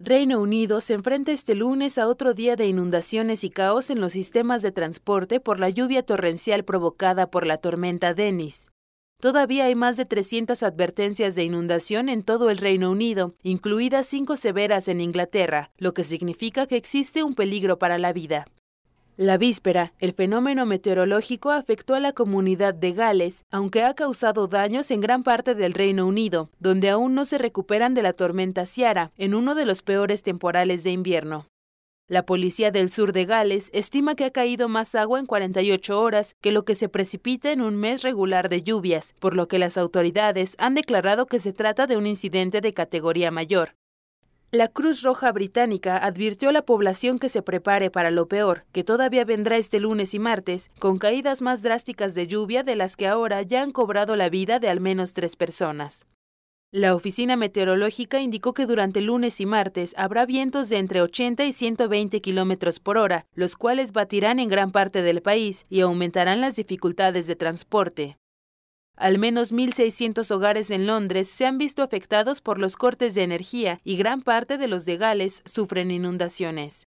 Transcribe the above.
Reino Unido se enfrenta este lunes a otro día de inundaciones y caos en los sistemas de transporte por la lluvia torrencial provocada por la tormenta Dennis. Todavía hay más de 300 advertencias de inundación en todo el Reino Unido, incluidas cinco severas en Inglaterra, lo que significa que existe un peligro para la vida. La víspera, el fenómeno meteorológico afectó a la comunidad de Gales, aunque ha causado daños en gran parte del Reino Unido, donde aún no se recuperan de la tormenta Ciara, en uno de los peores temporales de invierno. La policía del sur de Gales estima que ha caído más agua en 48 horas que lo que se precipita en un mes regular de lluvias, por lo que las autoridades han declarado que se trata de un incidente de categoría mayor. La Cruz Roja Británica advirtió a la población que se prepare para lo peor, que todavía vendrá este lunes y martes, con caídas más drásticas de lluvia de las que ahora ya han cobrado la vida de al menos tres personas. La oficina meteorológica indicó que durante lunes y martes habrá vientos de entre 80 y 120 kilómetros por hora, los cuales batirán en gran parte del país y aumentarán las dificultades de transporte. Al menos 1.600 hogares en Londres se han visto afectados por los cortes de energía y gran parte de los de Gales sufren inundaciones.